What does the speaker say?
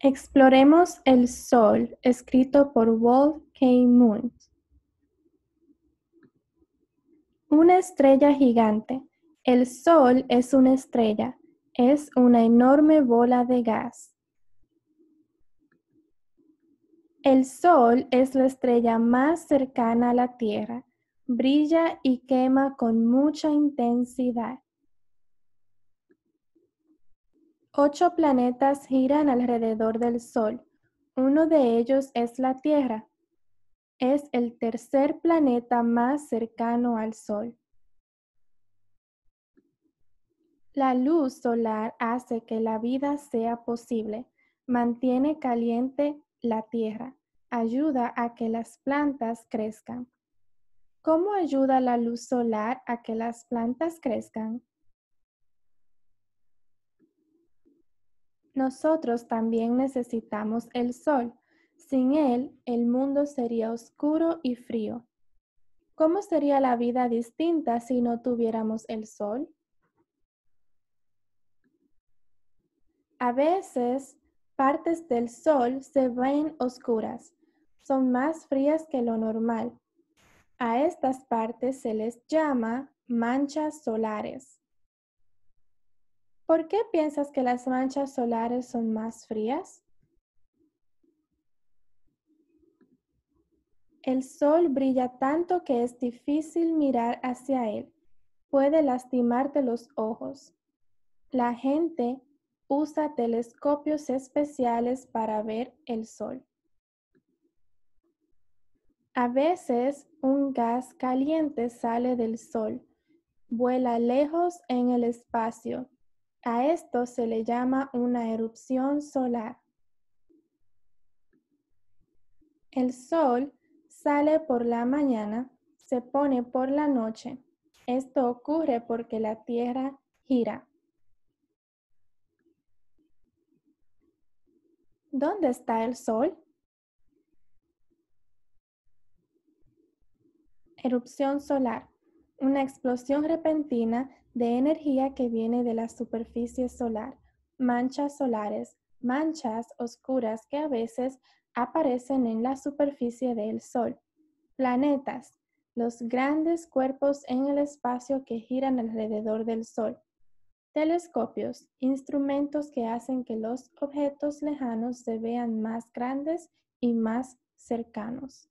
Exploremos el Sol, escrito por Walt K. Moon. Una estrella gigante. El Sol es una estrella. Es una enorme bola de gas. El Sol es la estrella más cercana a la Tierra. Brilla y quema con mucha intensidad. Ocho planetas giran alrededor del Sol. Uno de ellos es la Tierra. Es el tercer planeta más cercano al Sol. La luz solar hace que la vida sea posible, mantiene caliente la tierra, ayuda a que las plantas crezcan. ¿Cómo ayuda la luz solar a que las plantas crezcan? Nosotros también necesitamos el sol. Sin él, el mundo sería oscuro y frío. ¿Cómo sería la vida distinta si no tuviéramos el sol? A veces, partes del sol se ven oscuras, son más frías que lo normal. A estas partes se les llama manchas solares. ¿Por qué piensas que las manchas solares son más frías? El sol brilla tanto que es difícil mirar hacia él. Puede lastimarte los ojos. La gente usa telescopios especiales para ver el sol. A veces un gas caliente sale del sol, vuela lejos en el espacio a esto se le llama una erupción solar. El sol sale por la mañana, se pone por la noche. Esto ocurre porque la Tierra gira. ¿Dónde está el sol? Erupción solar. Una explosión repentina de energía que viene de la superficie solar, manchas solares, manchas oscuras que a veces aparecen en la superficie del Sol, planetas, los grandes cuerpos en el espacio que giran alrededor del Sol, telescopios, instrumentos que hacen que los objetos lejanos se vean más grandes y más cercanos.